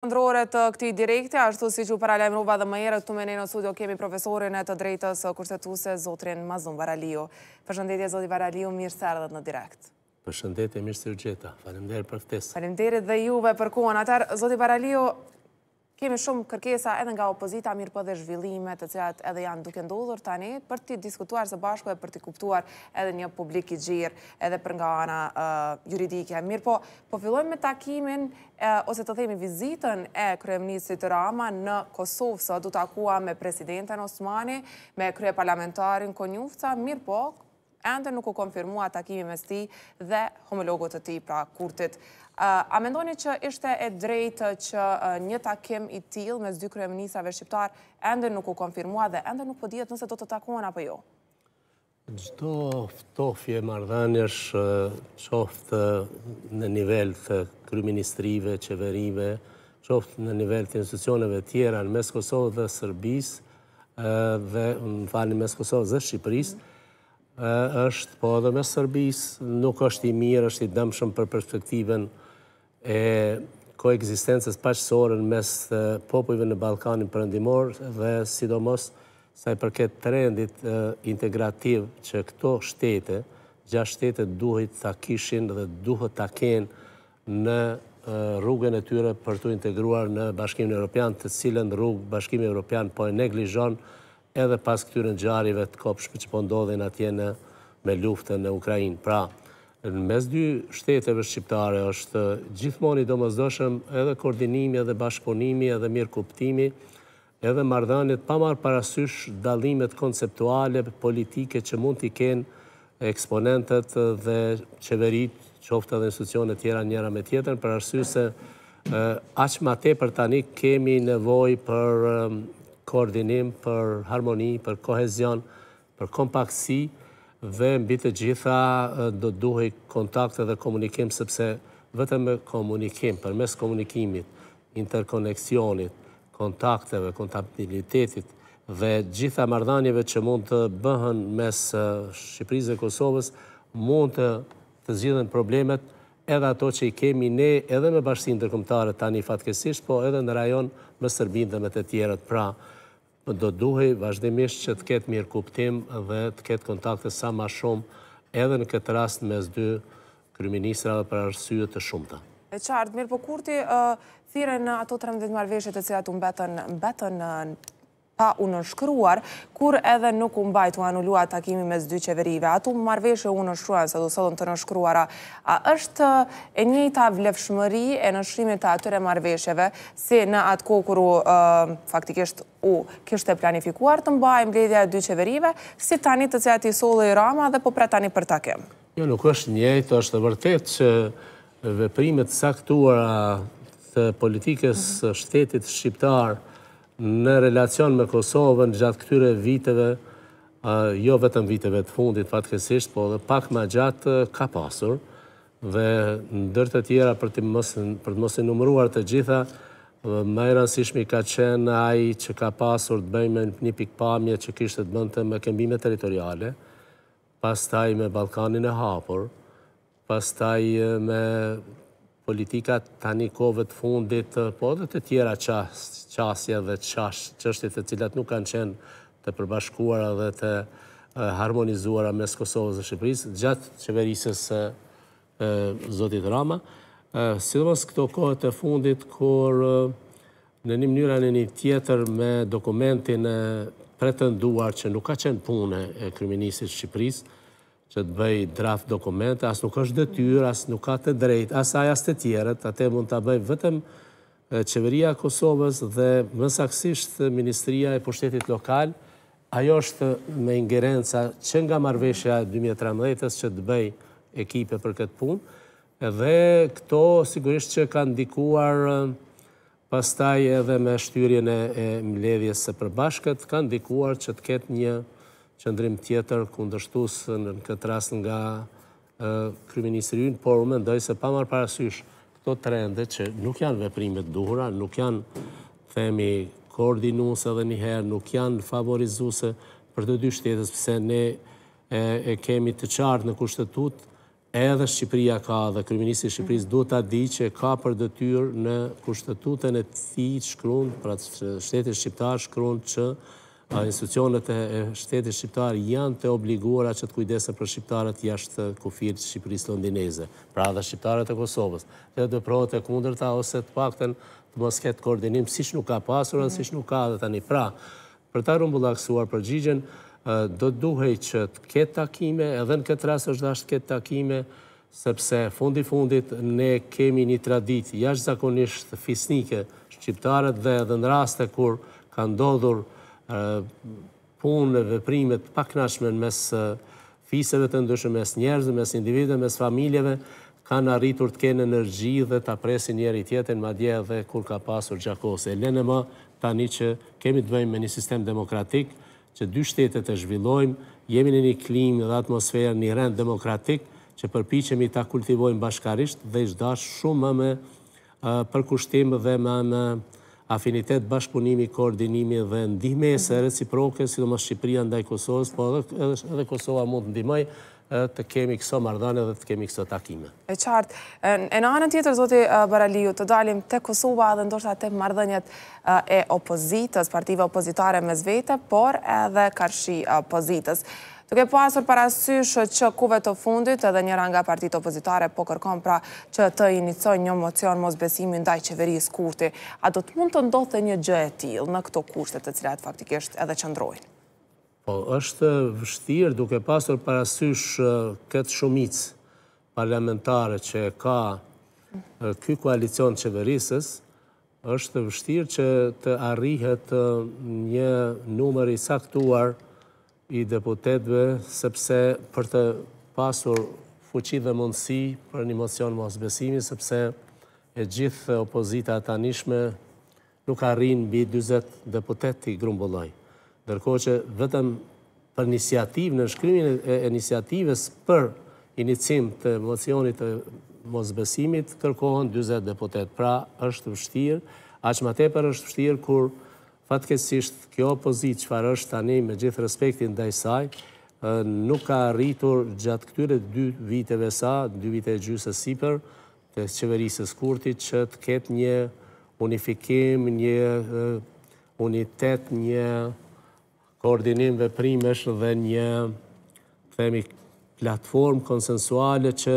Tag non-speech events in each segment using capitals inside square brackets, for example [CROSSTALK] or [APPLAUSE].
Këndrore të këti direkte, ashtu si që paralajmëruba dhe më ere, të mene në studio kemi profesorin e të drejtës kushtetuse, Zotrin Mazum Varalio. Përshëndetje, Zotri Varalio, mirë ardhët në direkt. Përshëndetje, mirë sërgjeta. Falemderi për këtesë. Falemderi dhe juve për kuon. Atar, Zotri Varalio, kemi shumë kërkesa edhe nga opozita, mirë për po dhe zhvillimet të cilat edhe janë duke ndodhur tani, për ti diskutuar së bashku e për ti kuptuar edhe një publik i gjirë edhe për nga ana juridike. Mirë po, po fillojmë me takimin ose të themi vizitën e Kryeministri të Rama në Kosovë, së du të akua me presidenten Osmani, me Krye Parlamentarin Konjufca, mirë po, ende nuk u konfirmua takimi mes ti dhe homologot të ti pra kurtit. A mendoni që ishte e drejtë që një takim i til mes dy kryeministrave shqiptar ende nuk u konfirmua dhe ende nuk po djetë nëse do të takohen apo jo? Gjdo ftofje është qoftë në nivel të kryministrive, qeverive, qoftë në nivel të institucioneve tjera në mes Kosovë dhe Sërbis, dhe në falin mes Kosovë dhe Shqipëris, është, po edhe me Sërbis, nuk është i mirë, është i dëmshëm për perspektiven e koegzistences pashësoren mes popujve në Balkanin përëndimor dhe sidomos saj përket trendit integrativ që këto shtete, gja shtete duhet të kishin dhe duhet të kenë në rrugën e tyre për të integruar në bashkimin e Europian, të cilën rrugë bashkimin e Europian po e neglijxonë edhe pas këtyre gjarive të kopshme që po ndodhin atje me luftën në Ukrajin. Pra, në mes dy shteteve shqiptare është gjithmoni do mëzdoshëm edhe koordinimi, edhe bashkëponimi, edhe mirë kuptimi, edhe mardhanit pa marë parasysh dalimet konceptuale, politike që mund t'i kenë eksponentet dhe qeverit, qofta dhe institucionet tjera njëra me tjetën, për arsysë se aqë te për tani kemi nevoj për koordinim, për harmoni, për kohezion, për kompaksi, dhe mbi të gjitha do duhe kontakte dhe komunikim, sepse vetëm me komunikim, për mes komunikimit, interkoneksionit, kontakteve, kontabilitetit dhe gjitha mardhanjeve që mund të bëhen mes Shqipërisë dhe Kosovës, mund të zhjithen problemet, edhe ato që i kemi ne edhe me bashkësin dërkëmtare tani fatkesisht, po edhe në rajon më Sërbin dhe me të tjerët. Pra, do duhe vazhdimisht që të ketë mirë kuptim dhe të ketë kontakte sa ma shumë edhe në këtë rast me zdy kryministrave për arsye të shumëta. E qartë, mirë po kurti, thire në ato 13 marveshjet e cilat u mbetën pa u nëshkruar, kur edhe nuk umbajt u anullua takimi me s'dy qeverive. Ato më marveshe u nëshkruan, se du sëllën të nënshkruara. A është e njëta vlefshmëri e nënshrimit të atyre marvesheve, si në atë kokuru faktikisht u kështë e planifikuar të mbaj mbledhja e dy qeverive, si tani të cjati solë i rama dhe po pra tani për takim? Jo, nuk është njëjtë, është vërtet që veprimet saktuara të politikës mhm. shtetit shqiptarë në relacion me Kosovën gjatë këtyre viteve, jo vetëm viteve të fundit fatkesisht, po dhe pak ma gjatë ka pasur, dhe në dërtë të tjera për të mosin numruar të gjitha, Ma i rënsishmi ka qenë aji që ka pasur të bëjmë një pikpamje që kishtë të bëndë të më kembime teritoriale, pas taj me Balkanin e hapur, pas taj me politikat tani kovët të fundit, po dhe të tjera qasje dhe qështit të cilat nuk kanë qenë të përbashkuara dhe të harmonizuara mes Kosovës dhe Shqipërisë, gjatë qeverisës Zotit Rama. Sidhëmës këto kohët të fundit, kur në një mënyra në një tjetër me dokumentin pretenduar që nuk ka qenë punë e kryministit Shqipërisë, që të bëj draft dokumente, asë nuk është dëtyr, asë nuk ka të drejt, asë aja së të tjerët, atë e mund të bëj vëtëm qeveria Kosovës dhe mësaksisht Ministria e Pushtetit Lokal, ajo është me ingerenca që nga marveshja 2013-ës që të bëj ekipe për këtë punë, dhe këto sigurisht që kanë dikuar pastaj edhe me shtyrjen e mledhjes e përbashkët, kanë dikuar që të ketë një qëndrim tjetër kundështus në këtë ras nga kryministri unë, por më ndoj se pa marë parasysh këto trende që nuk janë veprimet duhura, nuk janë themi koordinuse dhe njëherë, nuk janë favorizuse për të dy shtetës pëse ne e kemi të qartë në kushtetut, edhe Shqipria ka dhe kryministri Shqipris du të adi që ka për dëtyr në kushtetutën e ti shkrund, pra shtetës Shqiptar shkrund që institucionet e shtetit shqiptar janë të obliguara që të kujdese për shqiptarët jashtë kufirë Shqipërisë londineze, pra dhe shqiptarët e Kosovës, dhe dhe prote kundërta ose të pakten të mos ketë koordinim, si që nuk ka pasurën, si që nuk ka dhe tani. Pra, për ta rumbullaksuar për gjigjen, do të duhej që të ketë takime, edhe në këtë rrasë është të ketë takime, sepse fundi fundit ne kemi një tradit jashtë zakonisht fisnike shqiptarët dhe edhe në raste kur kanë ndodhur punë, veprimet, në mes fiseve të ndryshme, mes njerëzë, mes individe, mes familjeve, kanë arritur të kene energji dhe të apresi njeri tjetën, ma dje dhe kur ka pasur gjakose. E lene më tani që kemi të bëjmë me një sistem demokratik, që dy shtetet e zhvillojmë, jemi në një klimë dhe atmosferë një rend demokratik, që përpichemi të kultivojmë bashkarisht dhe ishtë dashë shumë me përkushtim dhe me në afinitet, bashkëpunimi, koordinimi dhe ndihme e se reciproke, si do më Shqipria ndaj Kosovës, po edhe Kosova mund të ndihmej, të kemi këso mardhane dhe të kemi këso takime. E qartë, e në anën tjetër, Zoti Baraliu, të dalim të Kosova dhe ndoshta të mardhënjet e opozitës, partive opozitare me zvete, por edhe karshi opozitës. Duke pasur parasysh që kuve të fundit edhe njëra nga partit opozitare po kërkom pra që të inicoj një mocion mos besimin ndaj qeveris kurti. A do të mund të ndodhe një gjë e til në këto kushtet të cilat faktikisht edhe qëndrojnë? Po, është vështirë duke pasur parasysh këtë shumic parlamentare që ka këj koalicion qeverisës, është vështirë që të arrihet një numëri saktuar i deputetve, sepse për të pasur fuqi dhe mundësi për një mocion mos besimi, sepse e gjithë opozita të anishme nuk arrinë bi 20 deputet i grumbulloj. Dërko që vetëm për inisiativë, në shkrymin e inisiativës për inicim të mocionit të mos besimit, kërkohen 20 deputet. Pra, është vështirë, aqë ma te për është vështirë kur fatkesisht kjo opozit që farë është tani me gjithë respektin dhe i saj, nuk ka rritur gjatë këtyre dy viteve sa, dy vite e gjysë siper, të qeverisës kurti që të ketë një unifikim, një unitet, një koordinim dhe primesh dhe një themi platform konsensuale që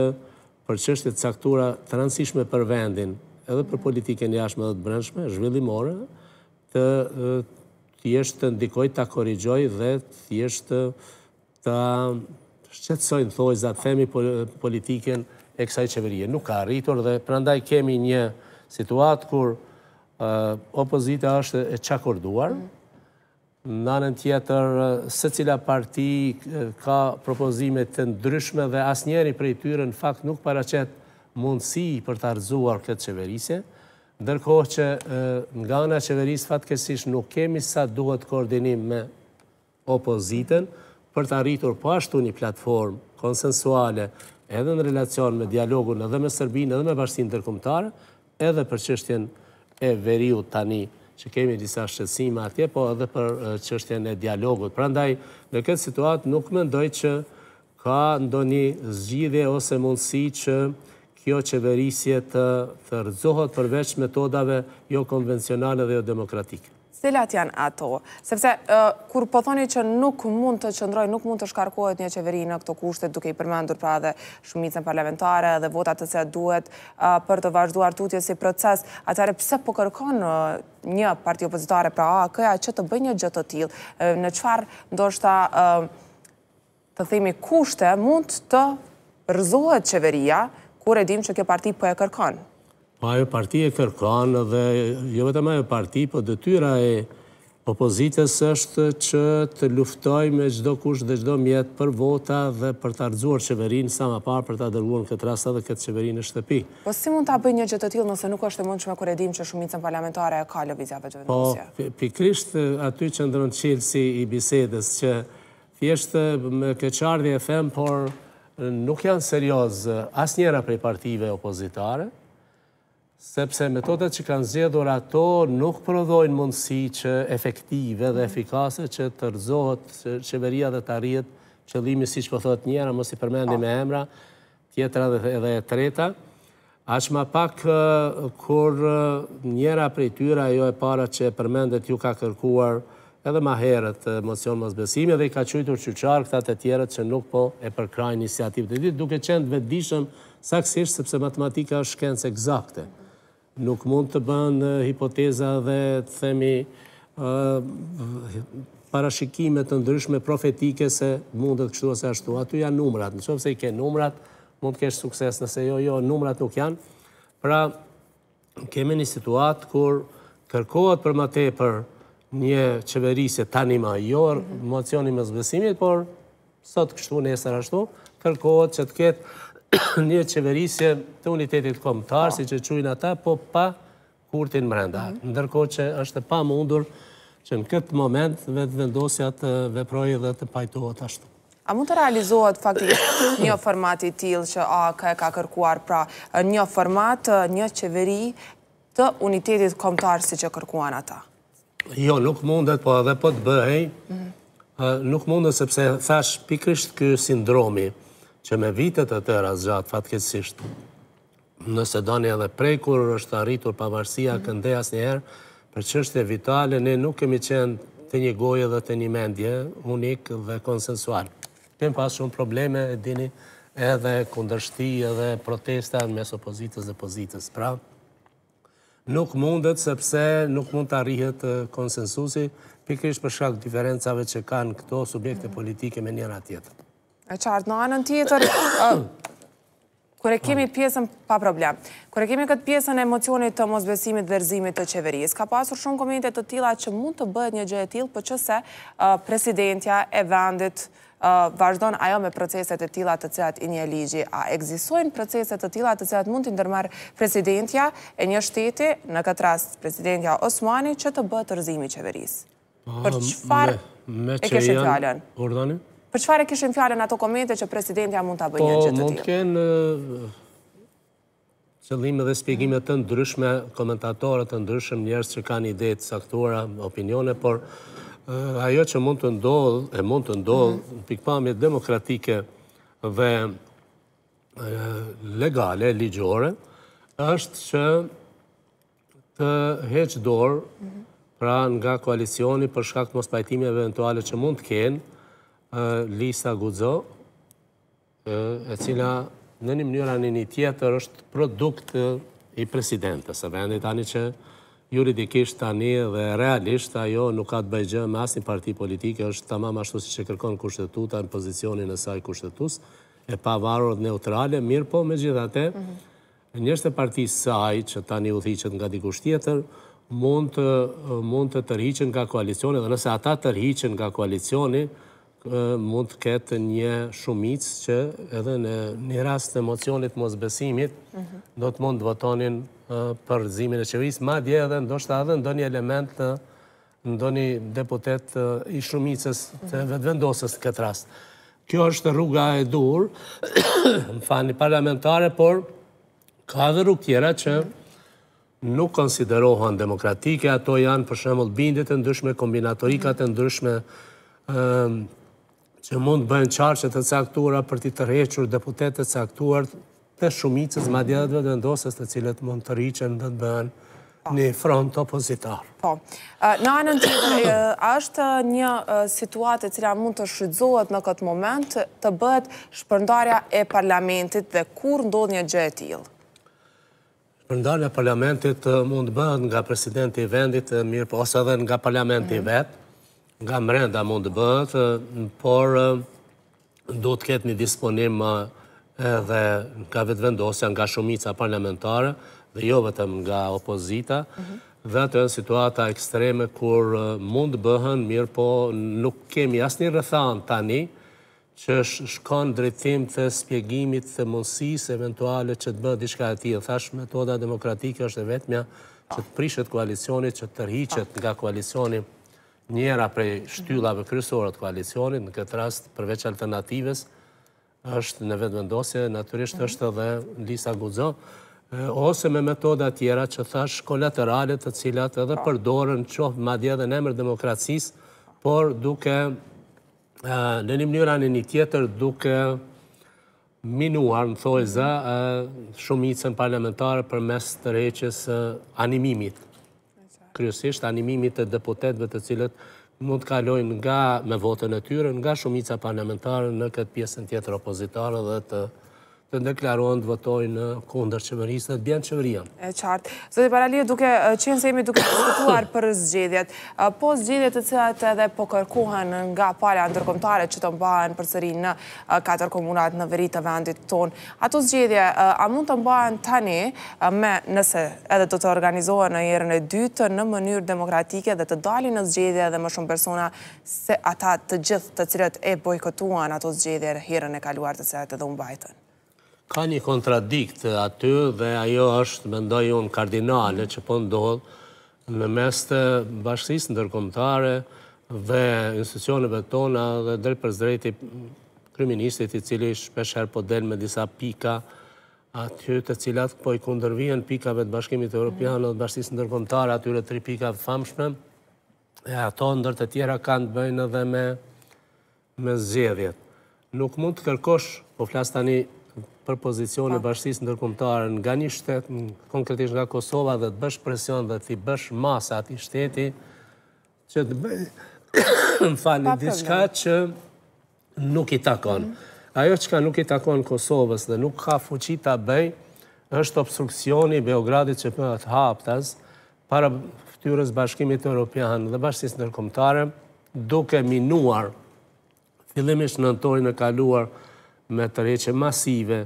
për qështet caktura transishme për vendin edhe për politike një ashme dhe të brendshme, zhvillimore, të thjesht të ndikoj të korrigjoj dhe thjesht të shqetsojnë thoi zatë themi politiken e kësaj qeverie. Nuk ka rritur dhe prandaj kemi një situatë kur opozita është e qakorduar, mm-hmm. në anën tjetër se cila parti ka propozime të ndryshme dhe asë njeri prej tyre në fakt nuk paracet mundësi për të arzuar këtë qeverisje, Ndërkohë që nga nga qeverisë fatkesish nuk kemi sa duhet koordinim me opozitën për të arritur pashtu po një platformë konsensuale edhe në relacion me dialogun edhe me Sërbinë edhe me bashkësinë tërkumtarë edhe për qështjen e veriu tani që kemi disa shqesime atje, po edhe për qështjen e dialogut. Pra ndaj, në këtë situatë nuk mendoj ndoj që ka ndoni zgjidhe ose mundësi që kjo qeverisje të thërzohet përveç metodave jo konvencionale dhe jo demokratike. Cilat janë ato? Sepse, kur po thoni që nuk mund të qëndroj, nuk mund të shkarkohet një qeveri në këto kushtet, duke i përmendur pra dhe shumicën parlamentare dhe votat të se duhet për të vazhduar tutje si proces, atare pse po kërkon një parti opozitare pra a këja që të bëj një gjëtë të til, në qëfar ndoshta të themi kushte mund të rëzohet qeveria kur e dim që kjo parti për po e kërkon? Po ajo parti e kërkon dhe jo vetëm ajo parti, po dëtyra e opozitës është që të luftoj me gjdo kush dhe gjdo mjetë për vota dhe për të ardzuar qeverin sa ma parë për të adërguen këtë rasta dhe këtë qeverin e shtëpi. Po si mund të bëj një të tjilë nëse nuk është të mund që me kur që shumicën parlamentare e ka lëvizja për gjëvenusje? Po, pikrisht aty që ndërën qilë si i bisedës që fjeshtë me këqardhje e fem, por nuk janë serios asë njëra prej partive opozitare, sepse metodet që kanë zjedhur ato nuk prodhojnë mundësi që efektive dhe efikase që të rëzohet qeveria dhe të arjet që dhimi si që po thot njëra, mos i përmendi me emra, tjetra dhe edhe e treta. Ashma pak kur njëra prej tyra, jo e para që përmendet ju ka kërkuar njëra, edhe ma herët mocion mos dhe edhe i ka qëjtur qyqar këta të tjerët që nuk po e përkraj një siativ të ditë, duke qenë vedishëm saksisht sepse matematika është shkenës egzakte. Nuk mund të bënë hipoteza dhe të themi parashikimet të ndryshme profetike se mundet kështu ose ashtu. Atu janë numrat, në se i ke numrat, mund të keshë sukses nëse jo, jo, numrat nuk janë. Pra, kemi një situatë kur kërkohet për ma tepër një qeverisje tani majorë, mocioni më zbesimit, por sot kështu, nesër ashtu, kërkohet që të ketë [CLEARS THROAT] një qeverisje të unitetit komtarë, po. si që qujnë ata, po pa kurtin mërënda. Mhm. Ndërko që është pa mundur që në këtë moment vetë vendosja të veprojë dhe të pajtohet ashtu. A mund të realizohet faktisht një format i tilë që AK ka kërkuar pra një format, një qeveri të unitetit komtarë si që kërkuan ata? Jo, nuk mundet, po edhe po të bëhej, mhm. nuk mundet sepse thash pikrisht kjo sindromi, që me vitet e tëra zxatë fatkesisht, nëse do një edhe prej kur është arritur pavarësia mhm. kënde as njëherë, për që është e vitale, ne nuk kemi qenë të një gojë dhe të një mendje unik dhe konsensual. Kemë pas shumë probleme, edhe kundërshti edhe protestat mes opozitës dhe pozitës. Pra, nuk mundet sepse nuk mund të arrihet konsensusi, pikrish për shak diferencave që kanë këto subjekte politike me njëra tjetër. E qartë, në anën tjetër, [COUGHS] kërë kemi pjesën, pa problem, kërë kemi këtë pjesën e emocionit të mosbesimit dhe rëzimit të qeveris, ka pasur shumë komitet të tila që mund të bëhet një e tjil, për po qëse presidentja e vendit vazhdojnë ajo me proceset e tila të cilat i një ligji. A egzisojnë proceset të tila të cilat mund të ndërmarë presidentja e një shteti, në këtë rast presidentja Osmani, që të bëtë rëzimi qeveris? Për qëfar e këshin fjallën? Ordani? Për qëfar e këshin fjallën ato komente që presidentja mund po, të bëjnë gjithë të tjë? Po, mund të kënë uh, qëllime dhe spjegime të ndryshme, komentatorët të ndryshme, njerës që kanë ide të saktuara, opinione, por ajo që mund të ndodhë, e mund të ndodhë, mhm. në pikpamje demokratike dhe legale, ligjore, është që të heqë dorë mhm. pra nga koalicioni për shkak të mos pajtimi eventuale që mund të kenë Lisa Guzo, e cila në një mënyra një një tjetër është produkt i presidentës, e vendit tani që juridikisht tani dhe realisht ajo nuk ka të bëjgjë me asin parti politike, është të mamë ashtu si që kërkon kushtetuta në pozicionin e saj kushtetus, e pa varorët neutrale, mirë po me gjithate, mhm. njështë e parti saj që tani u thicët nga dikush tjetër, mund të tërhiqen nga koalicioni, dhe nëse ata tërhiqen nga koalicioni, mund të ketë një shumic që edhe në një rast të emocionit mos besimit, mhm. do të mund të votonin për zimin e qeveris, ma dje edhe ndoshta edhe ndoni element të ndoni deputet i shumicës të vetëvendosës të këtë rast. Kjo është rruga e dur, [COUGHS] më fani parlamentare, por ka dhe rrug tjera që nuk konsiderohen demokratike, ato janë për shemëll bindit e ndryshme, kombinatorikat e ndryshme, që mund të bëjnë qarqet e caktura për të të rrequr deputetet caktuar dhe shumicës ma dhe ndosës të cilët mund të rriqen dhe të bënë një front opozitar. Po, në anën të të një situatë e cila mund të shrydzohet në këtë moment të bëhet shpërndarja e parlamentit dhe kur ndodh një gjë e tilë? Shpërndarja e parlamentit mund të bëhet nga presidenti i vendit, mirë po ose dhe nga parlamenti i mm. vetë, nga mrenda mund të bëhet, por do të ketë një disponim më dhe nga vetë vendosja, nga shumica parlamentare, dhe jo vetëm nga opozita, dhe të në situata ekstreme kur mund bëhen, mirë po nuk kemi asë një rëthan tani, që shkon drejtim të spjegimit të mundësis eventuale që të bëhë diçka e tijë. Thash metoda demokratike është e vetëmja që të prishet koalicionit, që të tërhiqet nga koalicionit njera prej shtyllave kryesorët koalicionit, në këtë rast përveç alternativës, është në vetë vendosje, naturisht është dhe Lisa Guzo, ose me metoda tjera që thash kolateralet të cilat edhe pra. përdorën qofë madje dhe në emër demokracis, por duke në një mënyra në një tjetër duke minuar në thoi shumicën parlamentarë për mes të reqes animimit. Kryusisht animimit të deputetve të cilët mund të kalojnë nga me votën e tyre, nga shumica parlamentarë në këtë pjesën tjetër opozitarë dhe të të ndeklaruan të votoj në kunder qëmërisë dhe të bjenë qëmëria. E qartë. Zëti Paralia, duke qenë se jemi duke [COUGHS] diskutuar për zgjedhjet, po zgjedhjet të cilat edhe po kërkuhen nga pare antërkomtare që të mbahen për sëri në katër komunat në veri të vendit ton, ato zgjedhje a mund të mbahen tani me nëse edhe të të organizohen në jërën e dytë në mënyrë demokratike dhe të dali në zgjedhje dhe më shumë persona se ata të gjithë të cilat e bojkotuan ato zgjidhje e kaluar të cilat edhe umbajtën? Ka një kontradikt aty dhe ajo është, mendoj unë kardinale, që po ndodhë në mes të bashkësisë në dhe institucioneve tona dhe drejt për zrejti kriministit i cili shpesher po delë me disa pika aty të cilat po i kundërvijen pikave të bashkimit e Europianë dhe bashkësisë në tërkomtare, atyre tri pika të famshme, e ato ndër të tjera kanë të bëjnë dhe me zjedhjet. Nuk mund të kërkosh, po tani për pozicion e bashkësis në tërkumtarë nga një shtetë, konkretisht nga Kosova, dhe të bësh presion dhe të i bësh masa ati shteti, që të bëjë në [COUGHS] fani në diçka që nuk i takon. Mhm. Ajo që ka nuk i takon Kosovës dhe nuk ka fuqita bëjë, është obstruksioni Beogradit që për të haptas, para ftyrës bashkimit e Europian dhe bashkësis në duke minuar, fillimisht në nëtorin e kaluar, me të reqe masive,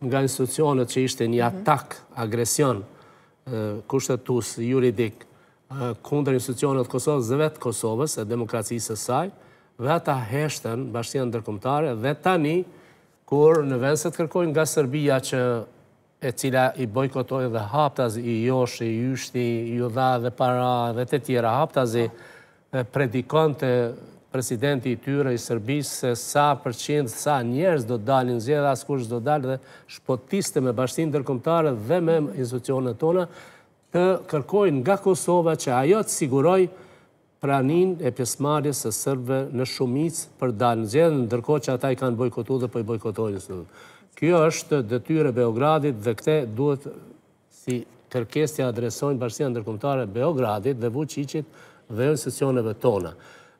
nga institucionet që ishte një mhm. atak, agresion, kushtetus juridik, kundër institucionet Kosovës, zëvet Kosovës, e demokracisë saj, dhe ata heshten, bashkëtja në dërkomtare, dhe tani, kur në vend se të kërkojnë nga Serbia që e cila i bojkotojnë dhe haptaz i joshi, i yshti, i judha, dhe para dhe të tjera haptaz i predikon të presidenti i tyre i Serbisë se sa përqind, sa njerës do të dalin zjedhe, asë kush do të dalë dhe shpotiste me bashtinë tërkomtare dhe me institucionet tona të kërkojnë nga Kosova që ajo të siguroj pranin e pjesmarje së sërbëve në shumicë për dalë në zjedhe, ndërko që ata i kanë bojkotu dhe për po i bojkotojnë së dhëmë. Kjo është dëtyre Beogradit dhe këte duhet si kërkestja adresojnë bashtinë tërkomtare Beogradit dhe Vucicit dhe institucioneve tona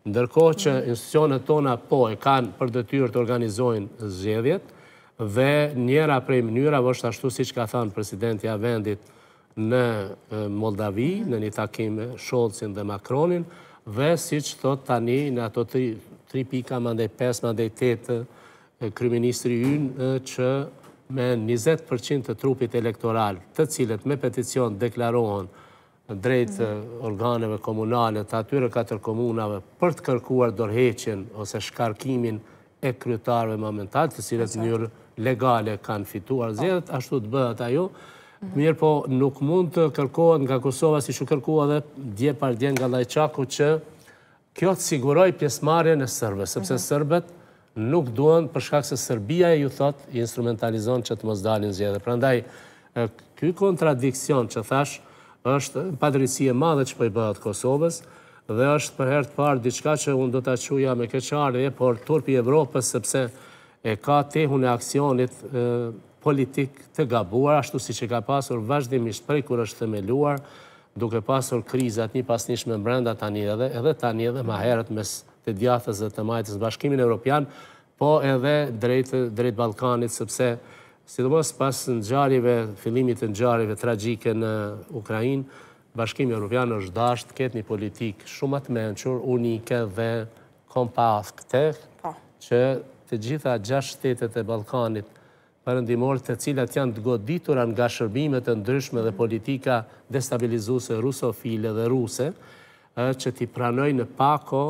ndërkohë që institucionet tona po e kanë për dëtyrë të organizojnë zxedhjet, dhe njera prej mënyra vështë ashtu si që ka thënë presidentja vendit në Moldavi, në një takim Sholcin dhe Makronin, dhe si që thotë tani në ato 3 pika mandej 5 mandej 8 kryministri ynë që me 20% të trupit elektoral të cilët me peticion deklarohen drejt organeve komunale të atyre katër komunave për të kërkuar dorheqen ose shkarkimin e krytarve të mëntatë, të sirët njërë legale kanë fituar zedët, ashtu të bëhet ajo. Mirë po nuk mund të kërkohet nga Kosova si shu kërkuat dhe dje par dje nga lajqaku që kjo të siguroj pjesmarje në sërbë, sepse mhm. sërbet nuk duen përshkak se Serbia e ju thot i instrumentalizon që të mos dalin zjedhe. Pra ndaj, këj kontradikcion që thash, është padrësi e madhe që po i bëhatë Kosovës, dhe është për herë të parë diçka që unë do të quja me keqarje, por turpi Evropës sepse e ka tehun e aksionit politik të gabuar, ashtu si që ka pasur vazhdimisht prej kur është themeluar, duke pasur krizat një pasnishme në brenda tani edhe, edhe tani edhe ma herët mes të djathës dhe të majtës në bashkimin Europian, po edhe drejt Balkanit, sepse Si të pas në gjarive, fillimit të në gjarive tragjike në Ukrajin, bashkimi Europian është dashtë, ketë një politikë shumë atë menqur, unike dhe kompath këte, po. që të gjitha gjashtë shtetet e Balkanit përëndimor të cilat janë të goditur nga shërbimet të ndryshme dhe politika destabilizuse rusofile dhe ruse, që t'i pranoj në pako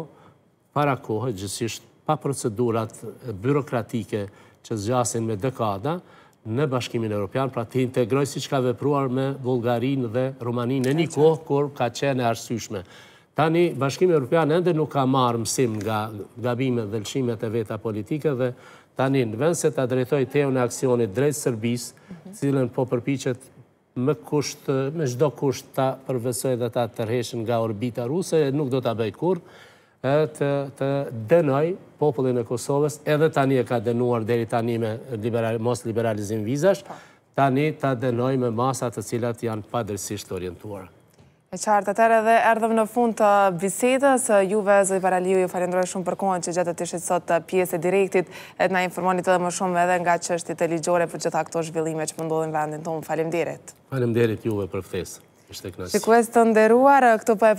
para kohë, gjithështë pa procedurat byrokratike që zgjasin me dekada, në bashkimin e Europian, pra të integroj si që ka vepruar me Bulgarin dhe Romanin në një kohë kur ka qene arsyshme. Tani, bashkimin e Europian ende nuk ka marë mësim nga gabime dhe lëshimet e veta politike dhe tani, në vend se të drejtoj teo në aksionit drejt Sërbis, mhm. cilën po përpichet me kusht, me gjdo kusht ta përvesoj dhe ta tërheshen nga orbita ruse, nuk do të bëj kur, të denoj popullin e Kosovës, edhe tani e ka denuar deri tani me mos liberalizim vizash, po. tani të denoj me masat të cilat janë padrësisht orientuara. E qartë, atër edhe erdhëm në fund të bisedës, juve, Zoi Paraliu, ju farendrojë shumë për kohën që gjithë të tishtë sot pjesë e direktit, edhe na informonit edhe më shumë edhe nga që është i të ligjore për gjitha këto zhvillime që pëndodhin vendin tonë. Falem derit. Falem derit juve për fëtesë. Shikues të nderuar, këto për po e